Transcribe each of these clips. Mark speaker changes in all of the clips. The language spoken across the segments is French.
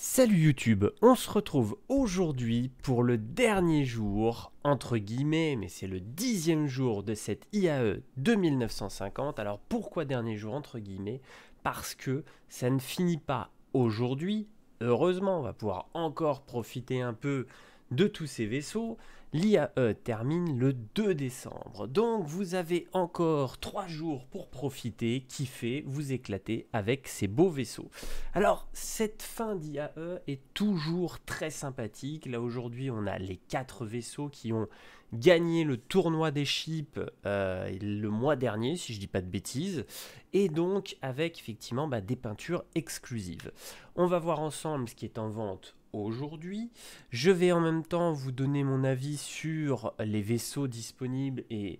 Speaker 1: Salut YouTube, on se retrouve aujourd'hui pour le dernier jour, entre guillemets, mais c'est le dixième jour de cette IAE 2950. Alors pourquoi dernier jour, entre guillemets Parce que ça ne finit pas aujourd'hui. Heureusement, on va pouvoir encore profiter un peu de tous ces vaisseaux. L'IAE termine le 2 décembre, donc vous avez encore 3 jours pour profiter, kiffer, vous éclater avec ces beaux vaisseaux. Alors, cette fin d'IAE est toujours très sympathique. Là, aujourd'hui, on a les 4 vaisseaux qui ont gagné le tournoi des chips euh, le mois dernier, si je ne dis pas de bêtises, et donc avec effectivement bah, des peintures exclusives. On va voir ensemble ce qui est en vente aujourd'hui. Je vais en même temps vous donner mon avis sur les vaisseaux disponibles et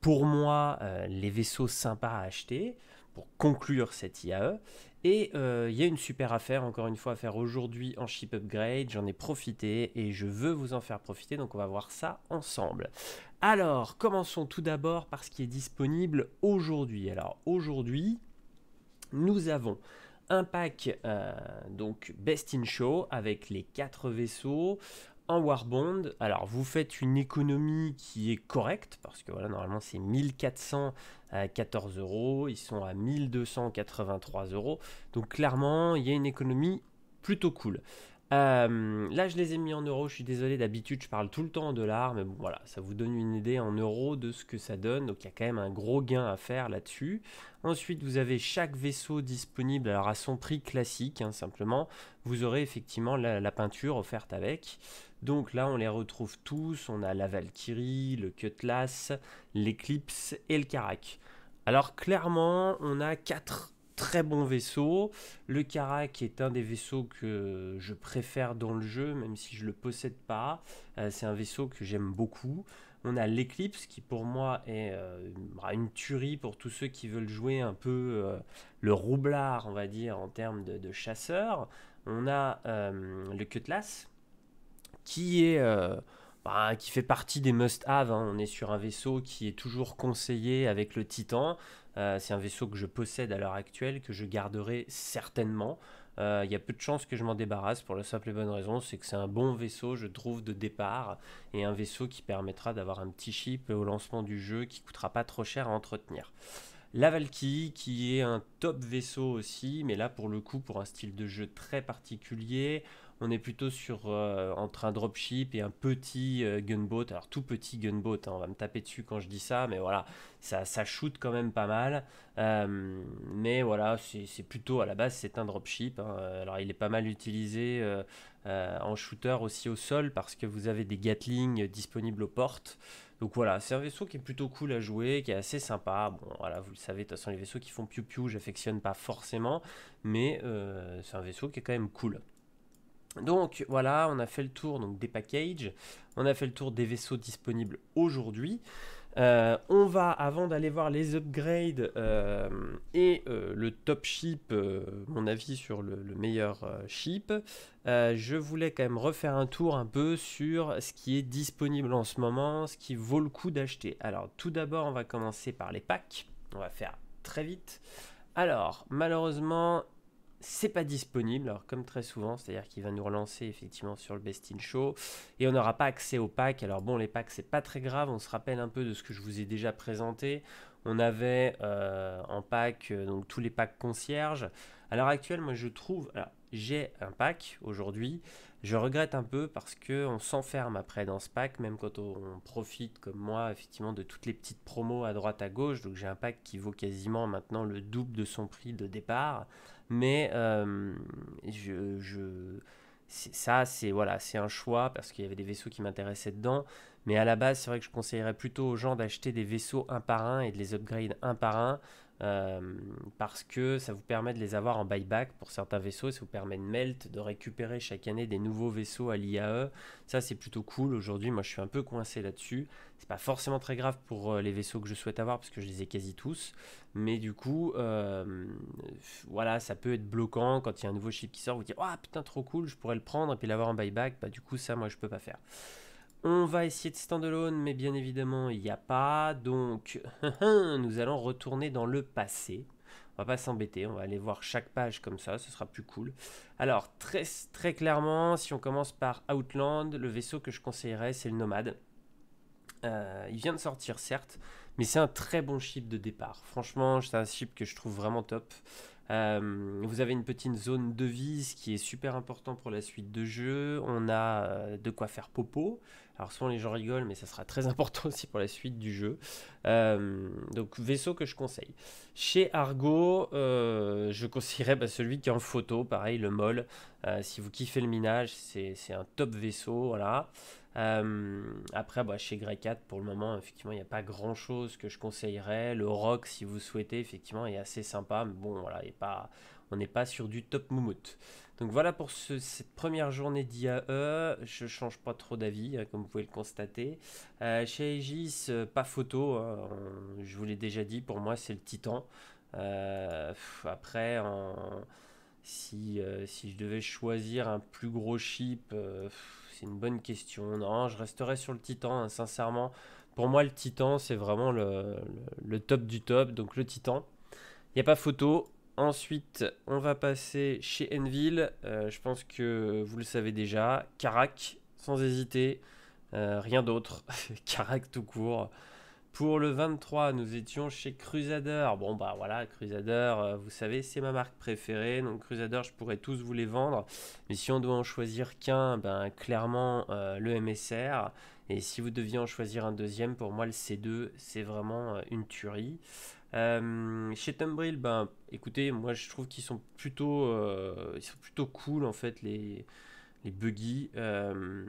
Speaker 1: pour moi euh, les vaisseaux sympas à acheter pour conclure cette IAE. Et euh, il y a une super affaire, encore une fois, à faire aujourd'hui en ship upgrade. J'en ai profité et je veux vous en faire profiter, donc on va voir ça ensemble. Alors, commençons tout d'abord par ce qui est disponible aujourd'hui. Alors, aujourd'hui, nous avons un pack euh, donc Best in Show avec les quatre vaisseaux en Warbond. Alors vous faites une économie qui est correcte parce que voilà normalement c'est 1414 euh, euros, ils sont à 1283 euros. Donc clairement il y a une économie plutôt cool. Euh, là, je les ai mis en euros. Je suis désolé, d'habitude, je parle tout le temps en dollars, mais bon, voilà, ça vous donne une idée en euros de ce que ça donne. Donc, il y a quand même un gros gain à faire là-dessus. Ensuite, vous avez chaque vaisseau disponible, alors à son prix classique, hein, simplement. Vous aurez effectivement la, peinture offerte avec. Donc là, on les retrouve tous. On a la Valkyrie, le Cutlass, l'Eclipse et le Carac. Alors clairement, on a quatre très bon vaisseau. Le Karak est un des vaisseaux que je préfère dans le jeu, même si je ne le possède pas. Euh, c'est un vaisseau que j'aime beaucoup. On a l'Eclipse qui pour moi est euh, une tuerie pour tous ceux qui veulent jouer un peu euh, le roublard, on va dire, en termes de, chasseur. On a le Cutlass qui est... Bah, qui fait partie des must-have. Hein. On est sur un vaisseau qui est toujours conseillé avec le Titan. Euh, c'est un vaisseau que je possède à l'heure actuelle, que je garderai certainement. Euh, il y a peu de chances que je m'en débarrasse pour la simple et bonne raison, c'est que c'est un bon vaisseau, je trouve, de départ, et un vaisseau qui permettra d'avoir un petit chip au lancement du jeu qui coûtera pas trop cher à entretenir. La Valkyrie, qui est un top vaisseau aussi, mais là pour le coup, pour un style de jeu très particulier, on est plutôt sur euh, entre un dropship et un petit euh, gunboat. Alors tout petit gunboat, hein, on va me taper dessus quand je dis ça, mais voilà, ça, ça shoot quand même pas mal. Euh, mais voilà, c'est plutôt à la base c'est un dropship. Hein. Alors il est pas mal utilisé en shooter aussi au sol parce que vous avez des Gatling disponibles aux portes. Donc voilà, c'est un vaisseau qui est plutôt cool à jouer, qui est assez sympa. Bon, voilà, vous le savez, de toute façon, les vaisseaux qui font piou-piou, j'affectionne pas forcément, mais c'est un vaisseau qui est quand même cool. Donc voilà, on a fait le tour donc, des packages, on a fait le tour des vaisseaux disponibles aujourd'hui. Euh, on va, avant d'aller voir les upgrades euh, et euh, le top ship, mon avis sur le, le meilleur ship, je voulais quand même refaire un tour un peu sur ce qui est disponible en ce moment, ce qui vaut le coup d'acheter. Alors tout d'abord, on va commencer par les packs. On va faire très vite. Alors, malheureusement, c'est pas disponible, alors comme très souvent, c'est-à-dire qu'il va nous relancer effectivement sur le Best in Show et on n'aura pas accès aux packs. Alors bon, les packs, c'est pas très grave, on se rappelle un peu de ce que je vous ai déjà présenté. On avait euh, en pack euh, donc tous les packs concierges. À l'heure actuelle, moi je trouve, j'ai un pack aujourd'hui. Je regrette un peu parce que on s'enferme après dans ce pack, même quand on profite comme moi effectivement de toutes les petites promos à droite à gauche. Donc j'ai un pack qui vaut quasiment maintenant le double de son prix de départ. Mais euh, je, ça c'est voilà c'est un choix parce qu'il y avait des vaisseaux qui m'intéressaient dedans. Mais à la base c'est vrai que je conseillerais plutôt aux gens d'acheter des vaisseaux un par un et de les upgrade un par un euh, parce que ça vous permet de les avoir en buyback pour certains vaisseaux, et ça vous permet de melt, de récupérer chaque année des nouveaux vaisseaux à l'IAE. Ça, c'est plutôt cool. Aujourd'hui, moi, je suis un peu coincé là-dessus. C'est pas forcément très grave pour euh, les vaisseaux que je souhaite avoir parce que je les ai quasi tous, mais du coup, euh, voilà, ça peut être bloquant quand il y a un nouveau chip qui sort. Vous dites, ah putain, trop cool, je pourrais le prendre et puis l'avoir en buyback. Bah, du coup, ça, moi, je peux pas faire. On va essayer de standalone, mais bien évidemment, il n'y a pas. Donc, nous allons retourner dans le passé. On va pas s'embêter, on va aller voir chaque page comme ça, ce sera plus cool. Alors, très, très clairement, si on commence par Outland, le vaisseau que je conseillerais, c'est le Nomade. Euh, il vient de sortir, certes, mais c'est un très bon chip de départ. Franchement, c'est un chip que je trouve vraiment top. Euh, vous avez une petite zone de vie, qui est super important pour la suite de jeu. On a euh, de quoi faire popo. Alors souvent les gens rigolent, mais ça sera très important aussi pour la suite du jeu. Euh, donc vaisseau que je conseille. Chez Argo, euh, je conseillerais bah, celui qui est en photo, pareil le Moll. Euh, si vous kiffez le minage, c'est un top vaisseau, voilà. après, bah, chez Grey pour le moment, effectivement, il n'y a pas grand chose que je conseillerais. Le Rock, si vous souhaitez, effectivement, est assez sympa, mais bon, voilà, on n'est pas sur du top moumout. Donc voilà pour cette première journée d'IAE. Je change pas trop d'avis, hein, comme vous pouvez le constater. Euh, chez Aegis, euh, pas photo. Hein, je vous l'ai déjà dit, pour moi, c'est le Titan. Euh, après, si, si, je devais choisir un plus gros chip, c'est une bonne question. Non, je resterais sur le Titan, hein, sincèrement. Pour moi, le Titan, c'est vraiment le, le top du top. Donc le Titan. Il n'y a pas photo, Ensuite, on va passer chez Enville. Euh, je pense que vous le savez déjà. Carac, sans hésiter. Euh, rien d'autre. Carac tout court. Pour le 23, nous étions chez Crusader. Bon, bah voilà, Crusader, euh, vous savez, c'est ma marque préférée. Donc, Crusader, je pourrais tous vous les vendre. Mais si on doit en choisir qu'un, ben clairement le MSR. Et si vous deviez en choisir un deuxième, pour moi, le C2, c'est vraiment une tuerie. Euh, chez Tumbril, ben, écoutez, moi je trouve qu'ils sont plutôt, euh, sont plutôt cool en fait les les buggy. Euh,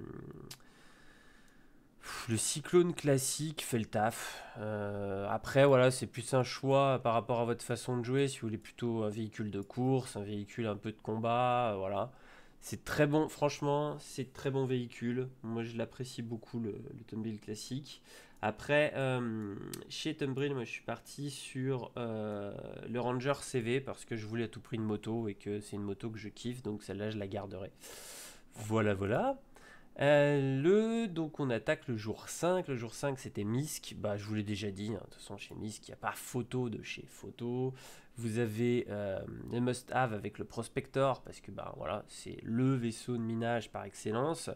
Speaker 1: le cyclone classique fait le taf. après, voilà, c'est plus un choix par rapport à votre façon de jouer. Si vous voulez plutôt un véhicule de course, un véhicule un peu de combat, voilà. C'est très bon, franchement, c'est très bon véhicule. Moi, je l'apprécie beaucoup le, le classique. Après, euh, chez Tumbril, moi je suis parti sur euh, le Ranger CV parce que je voulais à tout prix une moto et que c'est une moto que je kiffe, donc celle-là je la garderai. Voilà, voilà. Euh, le, donc on attaque le jour 5. Le jour 5 c'était Misk. Bah, je vous l'ai déjà dit, hein. de toute façon chez Misk, il n'y a pas photo de chez photo. Vous avez le euh, must-have avec le prospector, parce que bah, voilà, c'est le vaisseau de minage par excellence.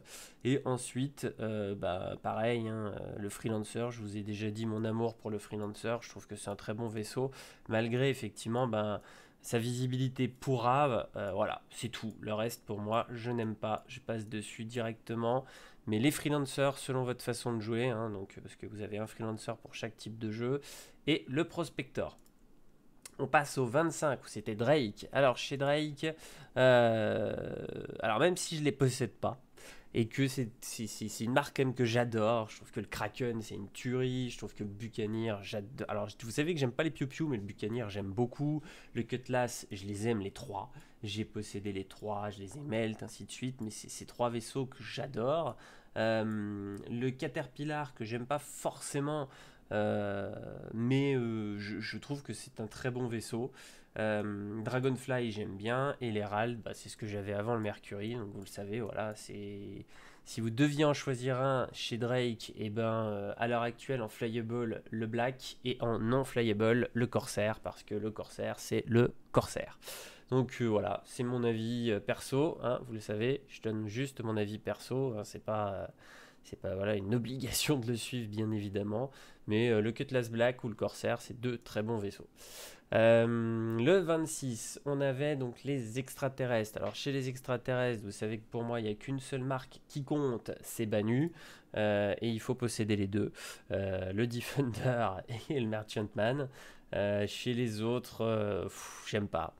Speaker 1: Et ensuite, euh, bah, pareil, hein, euh, le freelancer, je vous ai déjà dit mon amour pour le freelancer, je trouve que c'est un très bon vaisseau, malgré effectivement bah, sa visibilité pour voilà, c'est tout. Le reste, pour moi, je n'aime pas, je passe dessus directement. Mais les freelancers, selon votre façon de jouer, hein, donc, parce que vous avez un freelancer pour chaque type de jeu, et le prospector. On passe au 25 où c'était Drake. Alors chez Drake, euh, alors même si je les possède pas et que c'est une marque que j'adore, je trouve que le Kraken c'est une tuerie, je trouve que le Buccaneer j'adore. Alors vous savez que j'aime pas les Piu Piu mais le Buccaneer j'aime beaucoup, le Cutlass je les aime les trois, j'ai possédé les trois, je les ai melt ainsi de suite, mais c'est ces trois vaisseaux que j'adore. Euh, le Caterpillar que j'aime pas forcément euh, mais euh, je, trouve que c'est un très bon vaisseau. Euh, Dragonfly, j'aime bien. Et l'Herald, bah, c'est ce que j'avais avant le Mercury. Donc vous le savez, voilà. c'est Si vous deviez en choisir un chez Drake, et eh ben, à l'heure actuelle, en flyable, le Black. Et en non flyable, le Corsair. Parce que le Corsair, c'est le Corsair. Donc voilà, c'est mon avis perso. Hein, vous le savez, je donne juste mon avis perso. Hein, c'est pas c'est pas voilà une obligation de le suivre bien évidemment, mais euh, le Cutlass Black ou le Corsair, c'est deux très bons vaisseaux. Euh, le 26, on avait donc les extraterrestres. Alors chez les extraterrestres, vous savez que pour moi, il n'y a qu'une seule marque qui compte, c'est Banu, euh, et il faut posséder les deux, le Defender et le Merchantman. chez les autres, j'aime pas.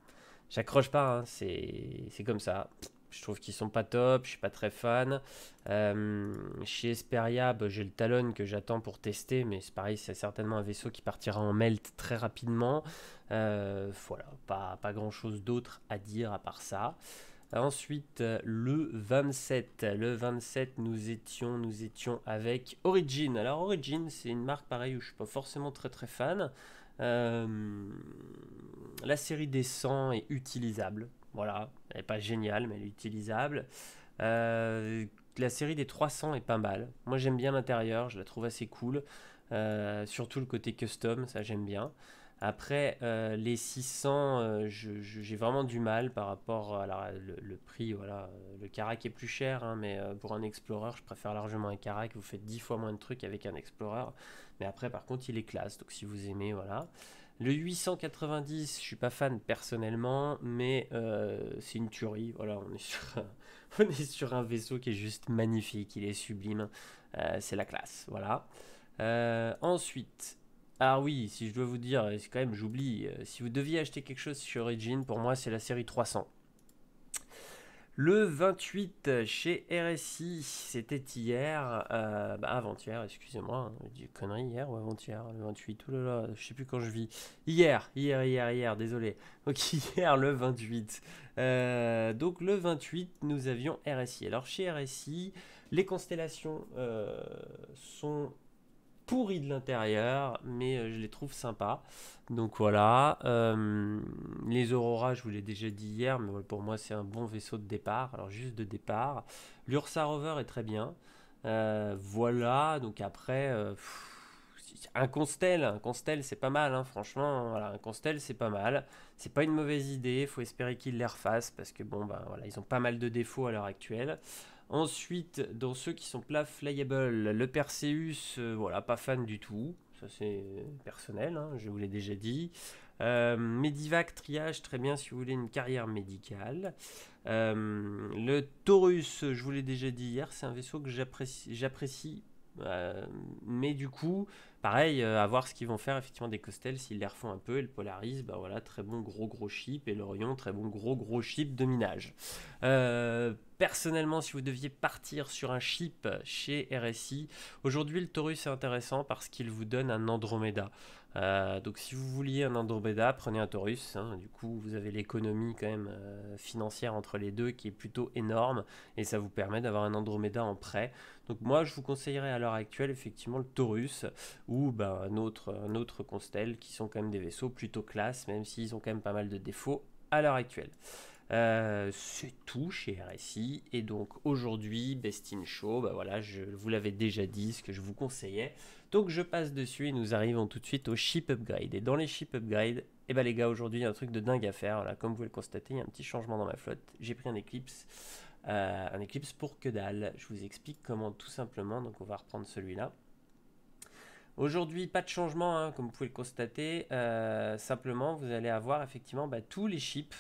Speaker 1: J'accroche pas, hein, c'est comme ça. Je trouve qu'ils sont pas top, je suis pas très fan. Euh, chez Esperia, bah, j'ai le Talon que j'attends pour tester, mais c'est pareil, c'est certainement un vaisseau qui partira en melt très rapidement. Euh, voilà, pas, grand chose d'autre à dire à part ça. Ensuite, le 27. Le 27, nous étions, nous étions avec Origin. Alors Origin, c'est une marque pareil, où je suis pas forcément très très fan. Euh, la série des 100 est utilisable. Voilà, elle n'est pas géniale, mais elle est utilisable. Euh, la série des 300 est pas mal. Moi, j'aime bien l'intérieur, je la trouve assez cool. Euh, surtout le côté custom, ça j'aime bien. Après, euh, les 600, j'ai vraiment du mal par rapport à le, prix. Voilà. Le Karak est plus cher, hein, mais pour un Explorer, je préfère largement un Karak. Vous faites 10 fois moins de trucs avec un Explorer. Mais après, par contre, il est classe. Donc, si vous aimez, voilà. Le 890, je suis pas fan personnellement, mais euh, c'est une tuerie. Voilà, on est, sur un, vaisseau qui est juste magnifique, il est sublime. Euh, c'est la classe, voilà. Euh, ensuite, ah oui, si je dois vous dire, c'est quand même, j'oublie, si vous deviez acheter quelque chose sur Origin, pour moi c'est la série 300. Le 28 chez RSI, c'était hier, euh, bah, avant-hier, excusez-moi, hein, du connerie hier ou avant-hier, le 28, oh là je sais plus quand je vis. Hier, hier, hier, hier, désolé. Ok, hier, le 28. Euh, donc le 28, nous avions RSI. Alors chez RSI, les constellations euh, sont pourri de l'intérieur, mais euh, je les trouve sympas. Donc voilà, euh, les Aurora, je vous l'ai déjà dit hier, mais pour moi c'est un bon vaisseau de départ, alors juste de départ. L'Ursa Rover est très bien. Euh, voilà, donc après, un Constel, un Constel c'est pas mal, hein, franchement, un Constel c'est pas mal. C'est pas une mauvaise idée, faut espérer qu'ils les refassent, parce que bon, ben voilà, ils ont pas mal de défauts à l'heure actuelle. Ensuite, dans ceux qui sont plats flyable, le Perseus, euh, voilà, pas fan du tout. Ça, c'est euh, personnel, hein, je vous l'ai déjà dit. Euh, Medivac triage, très bien si vous voulez une carrière médicale. le Taurus, je vous l'ai déjà dit hier, c'est un vaisseau que j'apprécie. mais du coup, pareil, à voir ce qu'ils vont faire effectivement des Costels, s'ils les refont un peu. Et le Polaris, bah voilà, très bon gros gros chip. Et l'Orion, très bon gros gros chip de minage personnellement si vous deviez partir sur un chip chez RSI. Aujourd'hui, le Taurus est intéressant parce qu'il vous donne un Andromeda. Euh, donc si vous vouliez un Andromeda, prenez un Taurus. Hein. Du coup, vous avez l'économie quand même euh, financière entre les deux qui est plutôt énorme et ça vous permet d'avoir un Andromeda en prêt. Donc moi, je vous conseillerais à l'heure actuelle effectivement le Taurus ou ben, un autre, un autre Constel qui sont quand même des vaisseaux plutôt classe, même s'ils ont quand même pas mal de défauts à l'heure actuelle. Euh, c'est tout chez RSI. Et donc aujourd'hui, Best in Show, bah voilà, je vous l'avais déjà dit, ce que je vous conseillais. Donc je passe dessus et nous arrivons tout de suite au ship upgrade. Et dans les ship upgrade, et eh bah ben, les gars, aujourd'hui, il y a un truc de dingue à faire. Voilà, comme vous le constatez, il y a un petit changement dans ma flotte. J'ai pris un Eclipse. Euh, un Eclipse pour que dalle. Je vous explique comment tout simplement. Donc on va reprendre celui-là. Aujourd'hui, pas de changement, hein, comme vous pouvez le constater. Euh, simplement, vous allez avoir effectivement bah, tous les ships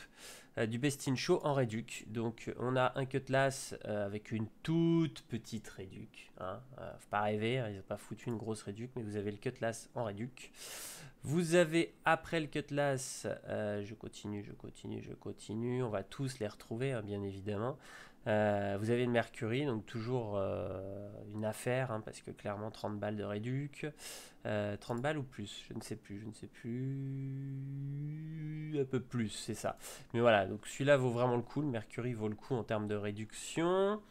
Speaker 1: euh, du Best in Show en réduc. Donc on a un cutlass euh, avec une toute petite réduc. Hein. Euh, faut pas rêver, hein, ils n'ont pas foutu une grosse réduc, mais vous avez le cutlass en réduc. Vous avez après le cutlass, je continue, je continue, je continue. On va tous les retrouver, hein, bien évidemment. Euh, vous avez le Mercury, donc toujours euh, une affaire, hein, parce que clairement 30 balles de réduc. 30 euh, balles ou plus, je ne sais plus, je ne sais plus. Un peu plus, c'est ça. Mais voilà, donc celui-là vaut vraiment le coup. Le Mercury vaut le coup en termes de réduction.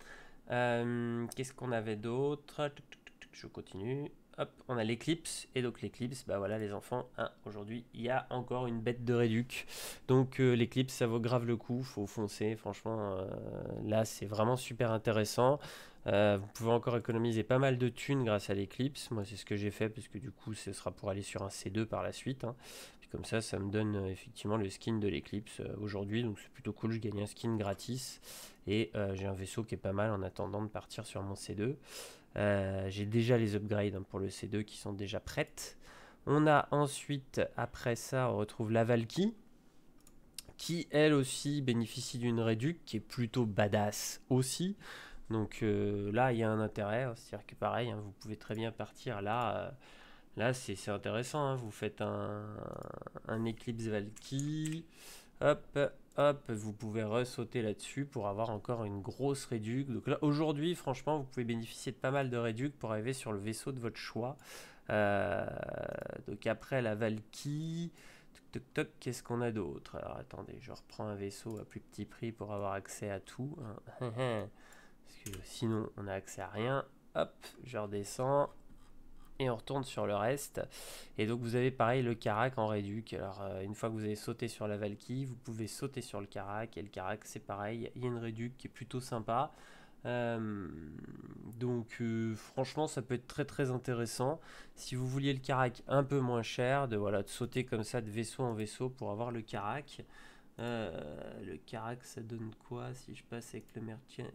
Speaker 1: Qu'est-ce qu'on avait d'autre Je continue. Hop, on a l'éclipse. Et donc l'éclipse, bah voilà les enfants, ah, aujourd'hui il y a encore une bête de réduc. Donc euh, l'éclipse, ça vaut grave le coup, faut foncer, franchement, euh, là c'est vraiment super intéressant. Euh, vous pouvez encore économiser pas mal de thunes grâce à l'éclipse. Moi, c'est ce que j'ai fait parce que du coup, ce sera pour aller sur un C2 par la suite. Hein. comme ça, ça me donne effectivement le skin de l'éclipse aujourd'hui. Donc c'est plutôt cool. Je gagne un skin gratis et j'ai un vaisseau qui est pas mal en attendant de partir sur mon C2. Euh, j'ai déjà les upgrades hein, pour le C2 qui sont déjà prêtes. On a ensuite, après ça, on retrouve la Valky, qui elle aussi bénéficie d'une réduc qui est plutôt badass aussi. Donc euh, là, il y a un intérêt. Hein, c'est-à-dire que pareil, hein, vous pouvez très bien partir là. Euh, là, c'est intéressant. Vous faites un, un Eclipse Valkyrie, Hop, hop, vous pouvez ressauter là-dessus pour avoir encore une grosse réduc. Donc là, aujourd'hui, franchement, vous pouvez bénéficier de pas mal de réduc pour arriver sur le vaisseau de votre choix. Euh, donc après la Valkyrie, toc toc qu'est-ce qu'on a d'autre Alors attendez, je reprends un vaisseau à plus petit prix pour avoir accès à tout. Hein. Parce que sinon, on n'a accès à rien. Hop, je redescends et on retourne sur le reste. Et donc vous avez pareil le Karak en réduc. Alors euh, une fois que vous avez sauté sur la Valkyrie, vous pouvez sauter sur le Karak et le Karak c'est pareil. Il y a une réduc qui est plutôt sympa. Euh, donc euh, franchement ça peut être très très intéressant si vous vouliez le Karak un peu moins cher de voilà de sauter comme ça de vaisseau en vaisseau pour avoir le Karak. le Karak ça donne quoi si je passe avec le,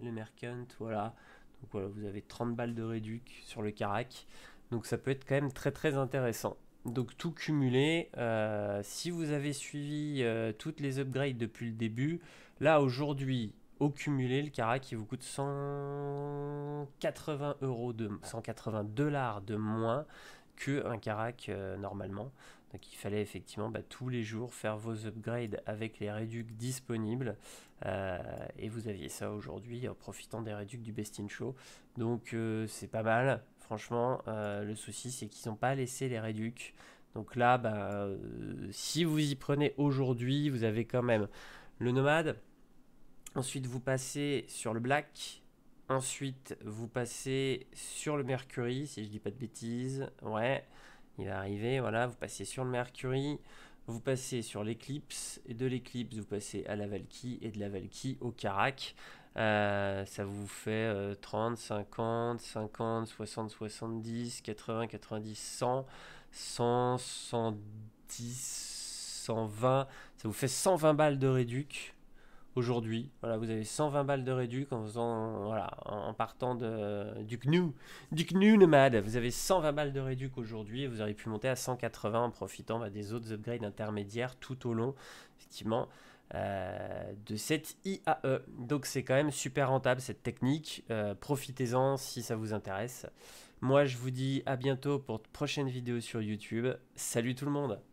Speaker 1: le Mercant voilà donc voilà vous avez 30 balles de réduc sur le Karak donc ça peut être quand même très très intéressant. Donc tout cumulé, euh, si vous avez suivi euh, toutes les upgrades depuis le début, là aujourd'hui, au cumulé, le carac qui vous coûte 180 euros de 180 dollars de moins que un Carac euh, normalement. Donc il fallait effectivement bah, tous les jours faire vos upgrades avec les réducs disponibles. et vous aviez ça aujourd'hui en profitant des réducs du Best in Show. Donc c'est pas mal. Franchement, euh, le souci, c'est qu'ils n'ont pas laissé les réducs. Donc là, bah, euh, si vous y prenez aujourd'hui, vous avez quand même le nomade. Ensuite, vous passez sur le black. Ensuite, vous passez sur le mercury, si je dis pas de bêtises. Ouais, il va arriver. Voilà, vous passez sur le mercury. Vous passez sur l'éclipse. Et de l'éclipse, vous passez à la Valkyrie. Et de la Valkyrie au Karak. Euh, ça vous fait 30, 50, 50, 60, 70, 80, 90, 100, 100, 110, 120. Ça vous fait 120 balles de réduc aujourd'hui. Voilà, vous avez 120 balles de réduc en, faisant, voilà, en partant de, du GNU Du GNU Nomad, vous avez 120 balles de réduc aujourd'hui et vous auriez pu monter à 180 en profitant bah, des autres upgrades intermédiaires tout au long. Effectivement, euh, de cette IAE. Donc c'est quand même super rentable cette technique. Euh, profitez-en si ça vous intéresse. Moi je vous dis à bientôt pour de prochaines vidéos sur YouTube. Salut tout le monde